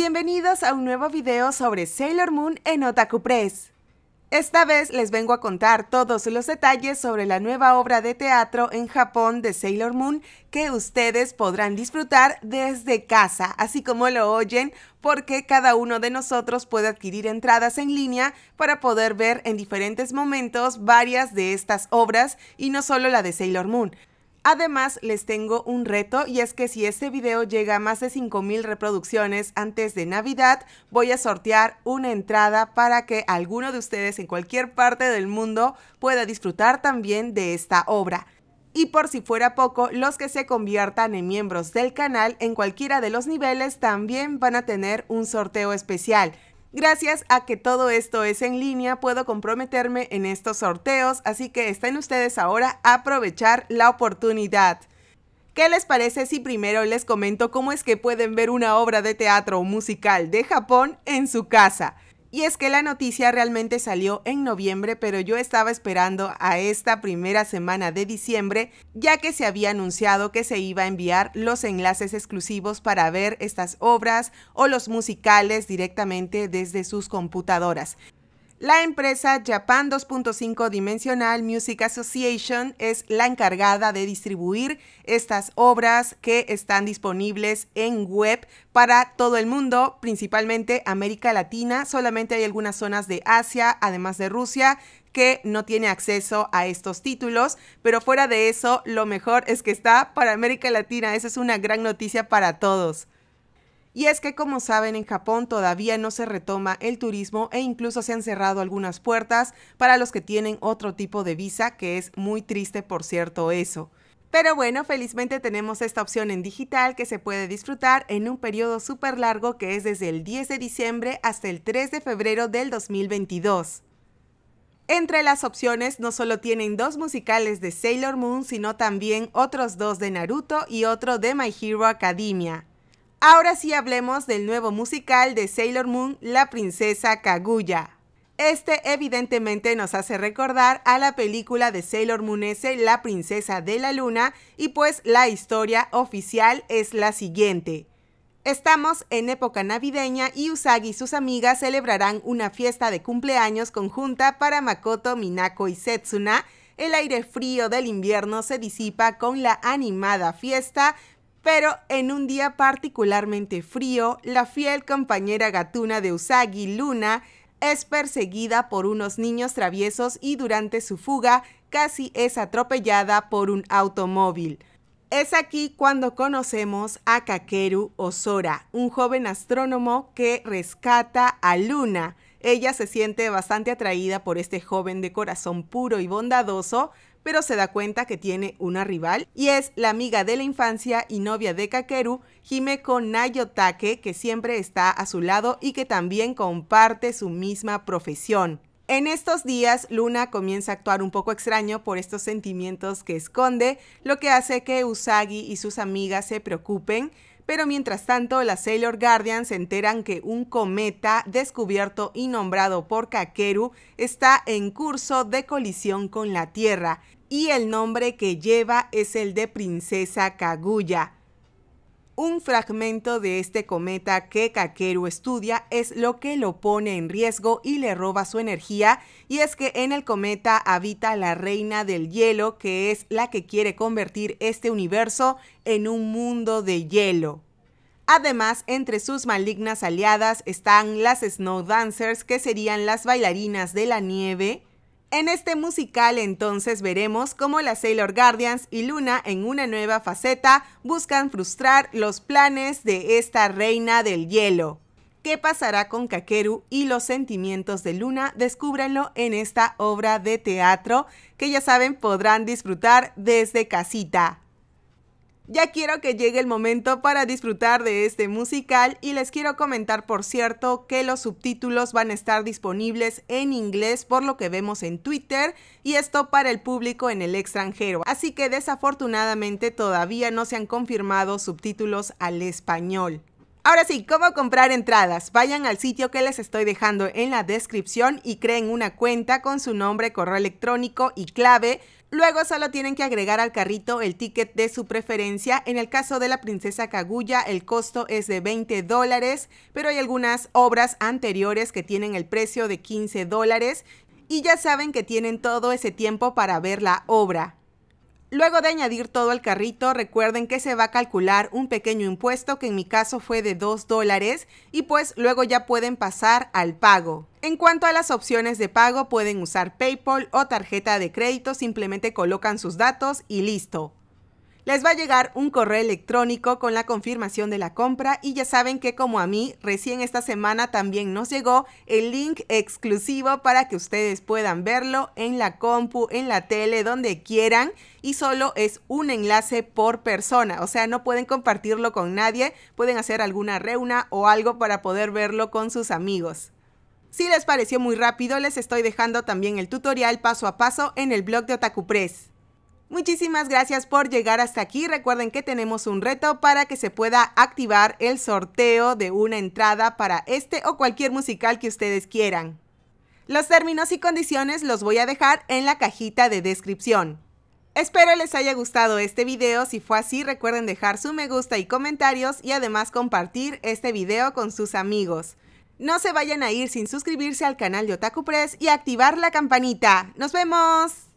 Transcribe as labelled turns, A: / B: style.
A: Bienvenidos a un nuevo video sobre Sailor Moon en Otaku Press. Esta vez les vengo a contar todos los detalles sobre la nueva obra de teatro en Japón de Sailor Moon que ustedes podrán disfrutar desde casa, así como lo oyen, porque cada uno de nosotros puede adquirir entradas en línea para poder ver en diferentes momentos varias de estas obras y no solo la de Sailor Moon. Además, les tengo un reto y es que si este video llega a más de 5000 reproducciones antes de Navidad, voy a sortear una entrada para que alguno de ustedes en cualquier parte del mundo pueda disfrutar también de esta obra. Y por si fuera poco, los que se conviertan en miembros del canal en cualquiera de los niveles también van a tener un sorteo especial. Gracias a que todo esto es en línea, puedo comprometerme en estos sorteos, así que estén ustedes ahora a aprovechar la oportunidad. ¿Qué les parece si primero les comento cómo es que pueden ver una obra de teatro o musical de Japón en su casa? Y es que la noticia realmente salió en noviembre, pero yo estaba esperando a esta primera semana de diciembre, ya que se había anunciado que se iba a enviar los enlaces exclusivos para ver estas obras o los musicales directamente desde sus computadoras. La empresa Japan 2.5 Dimensional Music Association es la encargada de distribuir estas obras que están disponibles en web para todo el mundo, principalmente América Latina. Solamente hay algunas zonas de Asia, además de Rusia, que no tiene acceso a estos títulos, pero fuera de eso, lo mejor es que está para América Latina. Esa es una gran noticia para todos. Y es que, como saben, en Japón todavía no se retoma el turismo e incluso se han cerrado algunas puertas para los que tienen otro tipo de visa, que es muy triste, por cierto, eso. Pero bueno, felizmente tenemos esta opción en digital que se puede disfrutar en un periodo súper largo que es desde el 10 de diciembre hasta el 3 de febrero del 2022. Entre las opciones no solo tienen dos musicales de Sailor Moon, sino también otros dos de Naruto y otro de My Hero Academia. Ahora sí hablemos del nuevo musical de Sailor Moon, La Princesa Kaguya. Este evidentemente nos hace recordar a la película de Sailor Moon S, La Princesa de la Luna, y pues la historia oficial es la siguiente. Estamos en época navideña y Usagi y sus amigas celebrarán una fiesta de cumpleaños conjunta para Makoto, Minako y Setsuna. El aire frío del invierno se disipa con la animada fiesta, pero en un día particularmente frío, la fiel compañera gatuna de Usagi, Luna, es perseguida por unos niños traviesos y durante su fuga casi es atropellada por un automóvil. Es aquí cuando conocemos a Kakeru Osora, un joven astrónomo que rescata a Luna. Ella se siente bastante atraída por este joven de corazón puro y bondadoso, pero se da cuenta que tiene una rival y es la amiga de la infancia y novia de Kakeru, Himeko Nayotake, que siempre está a su lado y que también comparte su misma profesión. En estos días, Luna comienza a actuar un poco extraño por estos sentimientos que esconde, lo que hace que Usagi y sus amigas se preocupen, pero mientras tanto, las Sailor Guardians se enteran que un cometa descubierto y nombrado por Kakeru está en curso de colisión con la Tierra y el nombre que lleva es el de Princesa Kaguya un fragmento de este cometa que Kakeru estudia es lo que lo pone en riesgo y le roba su energía, y es que en el cometa habita la reina del hielo, que es la que quiere convertir este universo en un mundo de hielo. Además, entre sus malignas aliadas están las Snow Dancers, que serían las bailarinas de la nieve, en este musical entonces veremos cómo las Sailor Guardians y Luna en una nueva faceta buscan frustrar los planes de esta reina del hielo. ¿Qué pasará con Kakeru y los sentimientos de Luna? Descúbranlo en esta obra de teatro que ya saben podrán disfrutar desde casita. Ya quiero que llegue el momento para disfrutar de este musical y les quiero comentar, por cierto, que los subtítulos van a estar disponibles en inglés por lo que vemos en Twitter y esto para el público en el extranjero. Así que desafortunadamente todavía no se han confirmado subtítulos al español. Ahora sí, ¿cómo comprar entradas? Vayan al sitio que les estoy dejando en la descripción y creen una cuenta con su nombre, correo electrónico y clave. Luego solo tienen que agregar al carrito el ticket de su preferencia. En el caso de la princesa Kaguya el costo es de 20 dólares, pero hay algunas obras anteriores que tienen el precio de 15 dólares y ya saben que tienen todo ese tiempo para ver la obra. Luego de añadir todo el carrito, recuerden que se va a calcular un pequeño impuesto que en mi caso fue de 2 dólares y pues luego ya pueden pasar al pago. En cuanto a las opciones de pago, pueden usar PayPal o tarjeta de crédito, simplemente colocan sus datos y listo les va a llegar un correo electrónico con la confirmación de la compra y ya saben que como a mí, recién esta semana también nos llegó el link exclusivo para que ustedes puedan verlo en la compu, en la tele, donde quieran y solo es un enlace por persona, o sea, no pueden compartirlo con nadie, pueden hacer alguna reuna o algo para poder verlo con sus amigos. Si les pareció muy rápido, les estoy dejando también el tutorial paso a paso en el blog de Otaku Muchísimas gracias por llegar hasta aquí. Recuerden que tenemos un reto para que se pueda activar el sorteo de una entrada para este o cualquier musical que ustedes quieran. Los términos y condiciones los voy a dejar en la cajita de descripción. Espero les haya gustado este video, si fue así recuerden dejar su me gusta y comentarios y además compartir este video con sus amigos. No se vayan a ir sin suscribirse al canal de Otaku Press y activar la campanita. ¡Nos vemos!